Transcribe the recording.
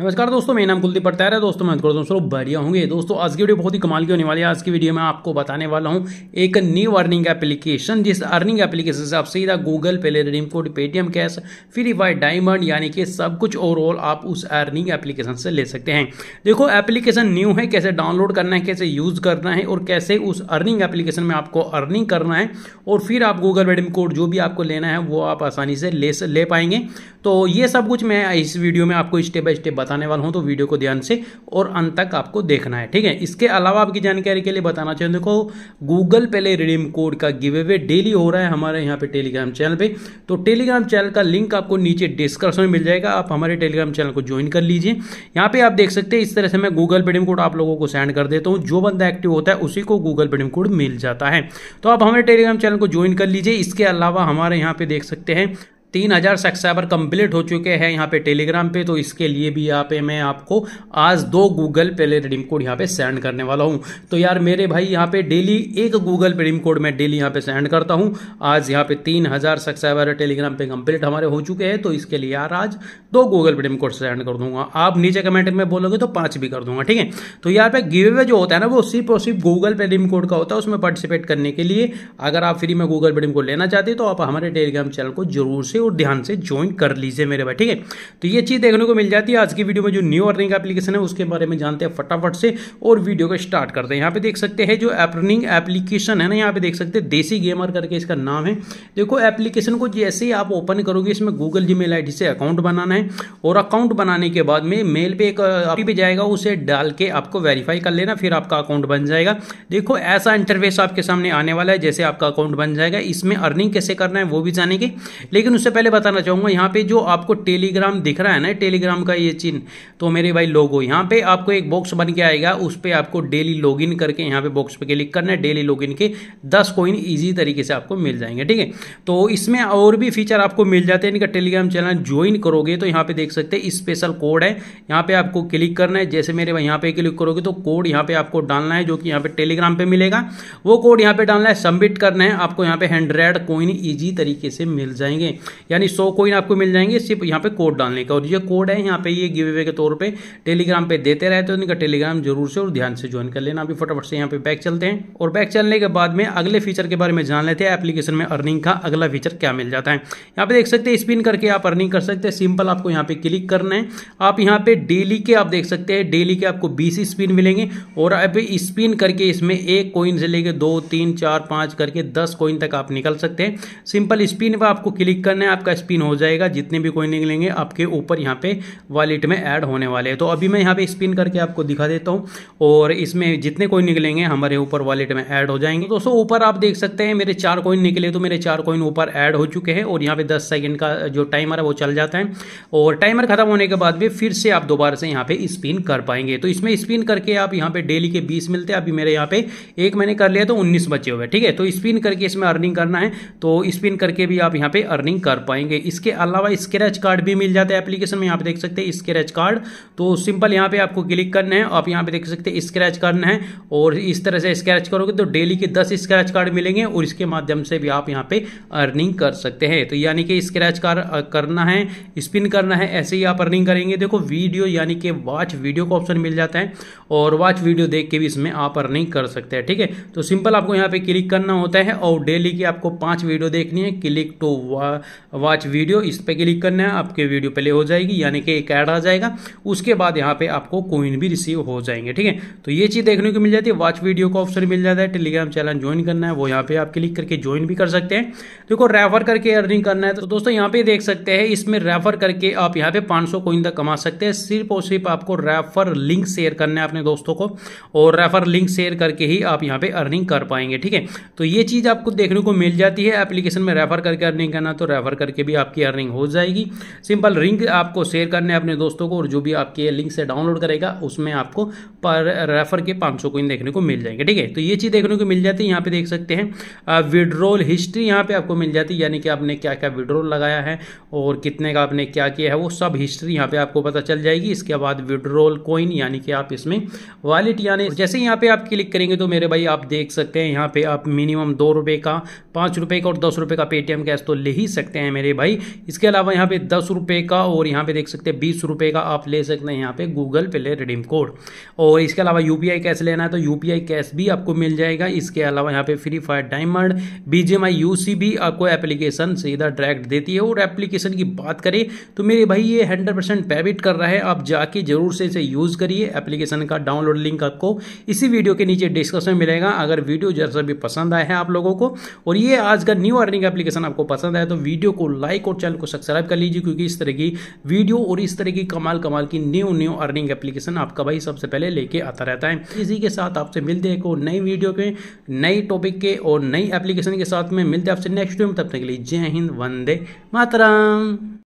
नमस्कार दोस्तों मेरा नाम कुलदीप पटैर है दोस्तों मैं करता दोस्तों बढ़िया होंगे दोस्तों आज की वीडियो बहुत ही कमाल की होने वाली है आज की वीडियो में आपको बताने वाला हूँ एक न्यू अर्निंग एप्लीकेशन जिस अर्निंग एप्लीकेशन से आप सीधा Google Pay redeem code Paytm cash Free Fire diamond यानी कि सब कुछ ओवरऑल आप उस अर्निंग एप्लीकेशन से ले सकते हैं देखो एप्लीकेशन न्यू है कैसे डाउनलोड करना है कैसे यूज़ करना है और कैसे उस अर्निंग एप्लीकेशन में आपको अर्निंग करना है और फिर आप गूगल रिडीम कोड जो भी आपको लेना है वो आप आसानी से ले पाएंगे तो ये सब कुछ मैं इस वीडियो में आपको स्टेप बाय स्टेप बताने वाला हूँ तो वीडियो को ध्यान से और अंत तक आपको देखना है ठीक है इसके अलावा आपकी जानकारी के लिए बताना चाहिए तो देखो गूगल पे ले रिडीम कोड का गिवे वे डेली हो रहा है हमारे यहाँ पे टेलीग्राम चैनल पे तो टेलीग्राम चैनल का लिंक आपको नीचे डिस्क्रिप्शन में मिल जाएगा आप हमारे टेलीग्राम चैनल को ज्वाइन कर लीजिए यहाँ पे आप देख सकते हैं इस तरह से मैं गूगल पेडीम कोड आप लोगों को सेंड कर देता हूँ जो बंदा एक्टिव होता है उसी को गूगल पेडीम कोड मिल जाता है तो आप हमारे टेलीग्राम चैनल को ज्वाइन कर लीजिए इसके अलावा हमारे यहाँ पे देख सकते हैं तीन हज़ार सब्सक्राइबर कंप्लीट हो चुके हैं यहाँ पे टेलीग्राम पे तो इसके लिए भी यहाँ पे मैं आपको आज दो गूगल पे रिडीम कोड यहाँ पे सेंड करने वाला हूँ तो यार मेरे भाई यहाँ पे डेली एक गूगल पे रिडीम कोड मैं डेली यहाँ पे सेंड करता हूँ आज यहाँ पे तीन हज़ार सब्सक्राइबर टेलीग्राम पे कंप्लीट हमारे हो चुके हैं तो इसके लिए यार आज दो Google Pay redeem code send कर दूंगा आप नीचे कमेंट में बोलोगे तो पाँच भी कर दूंगा ठीक है तो यार पे गिवे वे जो होता है ना वो सिर्फ और सिर्फ गूगल पे रिडीम कोड का होता है उसमें पार्टिसिपेट करने के लिए अगर आप फ्री में गूगल पे रिडीम कोड लेना चाहते हो तो आप हमारे टेलीग्राम चैनल को जरूर से और ध्यान से ज्वाइन कर लीजिए मेरे भाई ठीक है तो ये चीज़ देखने को मिल जाती है आज की वीडियो में जो न्यू अर्निंग एप्लीकेशन है उसके बारे में जानते हैं फटाफट से और वीडियो को स्टार्ट करते हैं यहाँ पे देख सकते हैं जो अर्निंग एप्लीकेशन है ना यहाँ पे देख सकते हैं देसी गेमर करके इसका नाम है देखो एप्लीकेशन को जैसे ही आप ओपन करोगे इसमें गूगल जी मेल से अकाउंट बनाना है और अकाउंट बनाने के बाद में मेल पे एक आई पे जाएगा उसे डाल के आपको वेरीफाई कर लेना फिर आपका अकाउंट बन जाएगा देखो ऐसा इंटरवेस आपके सामने आने वाला है जैसे आपका अकाउंट बन जाएगा इसमें अर्निंग कैसे करना है वो भी जानेंगे लेकिन उससे पहले बताना चाहूंगा यहाँ पे जो आपको टेलीग्राम दिख रहा है ना टेलीग्राम का ये चिन्ह तो मेरे भाई लोगो यहाँ पे आपको एक बॉक्स बन के आएगा उस पर आपको डेली लॉगिन करके यहाँ पे बॉक्स पे क्लिक करना है डेली लॉगिन के दस कॉइन ईजी तरीके से आपको मिल जाएंगे ठीक है तो इसमें और भी फीचर आपको मिल जाते हैं इनका टेलीग्राम चैनल ज्वाइन करोगे तो यहाँ पे देख सकते हैं स्पेशल कोड है यहाँ पे आपको क्लिक करना है जैसे मेरे भाई यहाँ पे क्लिक करोगे तो कोड यहाँ पे आपको डालना है जो कि यहाँ पे टेलीग्राम पे मिलेगा वो कोड यहाँ पे डालना है सबमिट करना है आपको यहाँ पे हंड्रेड कोइन ईजी तरीके से मिल जाएंगे यानी सौ कोइन आपको मिल जाएंगे सिर्फ यहाँ पे कोड डालने का और ये कोड है यहाँ पे ये गिव अवे के तौर पे टेलीग्राम पे देते रहते हैं उनका टेलीग्राम जरूर से और ध्यान से ज्वाइन कर लेना अभी फटाफट से यहाँ पे बैक चलते हैं और बैक चलने के बाद में अगले फीचर के बारे में जान लेते हैं एप्लीकेशन में अर्निंग का अगला फीचर क्या मिल जाता है यहाँ पे देख सकते हैं स्पिन करके आप अर्निंग कर सकते हैं सिंपल आपको यहाँ पे क्लिक करना है आप यहाँ पे डेली के आप देख सकते हैं डेली के आपको बीस स्पिन मिलेंगे और अब स्पिन करके इसमें एक कोइन से लेकर दो तीन चार पाँच करके दस कोइन तक आप निकल सकते हैं सिंपल स्पिन पर आपको क्लिक करना है आपका स्पिन हो जाएगा जितने भी कोई निकलेंगे आपके ऊपर यहाँ पे वॉलेट में ऐड होने वाले हैं तो अभी मैं यहाँ पे स्पिन करके आपको दिखा देता हूँ और इसमें जितने कोइन निकलेंगे हमारे ऊपर वॉलेट में ऐड हो जाएंगे दोस्तों ऊपर आप देख सकते हैं मेरे चार कोइन निकले तो मेरे चार कोइन ऊपर ऐड हो चुके हैं और यहाँ पे दस सेकेंड का जो टाइमर है वो चल जाता है और टाइमर खत्म होने के बाद भी फिर से आप दोबारा से यहाँ पे स्पिन कर पाएंगे तो इसमें स्पिन करके आप यहाँ पे डेली के बीस मिलते हैं अभी मेरे यहाँ पे एक महीने कर लिया तो उन्नीस बचे हुए ठीक है तो स्पिन करके इसमें अर्निंग करना है तो स्पिन करके भी आप यहाँ पे अर्निंग कर कर पाएंगे इसके अलावा स्क्रैच कार्ड भी मिल जाता है एप्लीकेशन में यहाँ पे देख सकते हैं स्क्रैच कार्ड तो सिंपल यहाँ पे आपको क्लिक करना है आप यहाँ पे देख सकते हैं स्क्रैच करना है और इस तरह से स्क्रैच करोगे तो डेली के दस स्क्रैच कार्ड मिलेंगे और इसके माध्यम से भी आप यहाँ पे अर्निंग कर सकते हैं तो यानी कि स्क्रैच कार्ड करना है स्पिन करना है ऐसे ही आप अर्निंग करेंगे देखो वीडियो यानी कि वॉच वीडियो का ऑप्शन मिल जाता है और वॉच वीडियो देख के भी इसमें आप अर्निंग कर सकते हैं ठीक है तो सिंपल आपको यहाँ पे क्लिक करना होता है और डेली की आपको पांच वीडियो देखनी है क्लिक टू वॉच वीडियो इस पर क्लिक करना है आपके वीडियो प्ले हो जाएगी यानी कि एक ऐड आ जाएगा उसके बाद यहाँ पे आपको कोइन भी रिसीव हो जाएंगे ठीक है तो ये चीज़ देखने को मिल जाती है वॉच वीडियो का ऑप्शन मिल जाता है टेलीग्राम चैनल ज्वाइन करना है वो यहाँ पे आप क्लिक करके ज्वाइन भी कर सकते हैं देखो रेफर करके अर्निंग करना है तो दोस्तों यहाँ पे देख सकते हैं इसमें रेफर करके आप यहाँ पे पाँच कोइन तक कमा सकते हैं सिर्फ और सिर्फ आपको रेफर लिंक शेयर करना है अपने दोस्तों को और रेफर लिंक शेयर करके ही आप यहाँ पे अर्निंग कर पाएंगे ठीक है तो ये चीज़ आपको देखने को मिल जाती है एप्लीकेशन में रेफर करके अर्निंग करना तो रेफर करके भी आपकी अर्निंग हो जाएगी सिंपल लिंक आपको शेयर करने अपने दोस्तों को और जो भी आपके लिंक से डाउनलोड करेगा उसमें आपको पर रेफर के 500 सौ कोइन देखने को मिल जाएंगे ठीक है तो ये चीज़ देखने को मिल जाती है यहाँ पे देख सकते हैं विड्रोल हिस्ट्री यहाँ पे आपको मिल जाती है यानी कि आपने क्या क्या विड्रोल लगाया है और कितने का आपने क्या किया है वो सब हिस्ट्री यहाँ पे आपको पता चल जाएगी इसके बाद विड्रोल कोइन यानी कि आप इसमें वॉलेट यानी जैसे यहाँ पर आप क्लिक करेंगे तो मेरे भाई आप देख सकते हैं यहाँ पर आप मिनिमम दो रुपये का पाँच रुपये का और दस रुपये का पेटीएम कैश तो ले ही सकते हैं हैं मेरे भाई इसके अलावा यहाँ पे दस रुपये का और यहाँ पे देख सकते हैं बीस रुपये का आप ले सकते हैं यहाँ पे गूगल पे ले रिडीम कोड और इसके अलावा यू कैश लेना है तो यू कैश भी आपको मिल जाएगा इसके अलावा यहाँ पे फ्री फायर डायमंड बी जे भी आपको एप्लीकेशन सीधा डायरेक्ट देती है और एप्लीकेशन की बात करें तो मेरे भाई ये हंड्रेड परसेंट पेबिट कर रहा है आप जाके जरूर से इसे यूज़ करिए एप्लीकेशन का डाउनलोड लिंक आपको इसी वीडियो के नीचे डिस्कशन में मिलेगा अगर वीडियो जैसा भी पसंद आया है आप लोगों को और ये आज का न्यू अर्निंग एप्लीकेशन आपको पसंद आया तो वीडियो को को लाइक और चैनल को सब्सक्राइब कर लीजिए क्योंकि इस तरह की वीडियो और इस तरह की कमाल कमाल की न्यू न्यू अर्निंग एप्लीकेशन आपका भाई सबसे पहले लेके आता रहता है इसी के साथ आपसे मिलते हैं एक नई वीडियो के नई टॉपिक के और नई एप्लीकेशन के साथ में मिलते हैं आपसे नेक्स्ट वीडियो में तब तक के लिए जय हिंद वंदे मातरम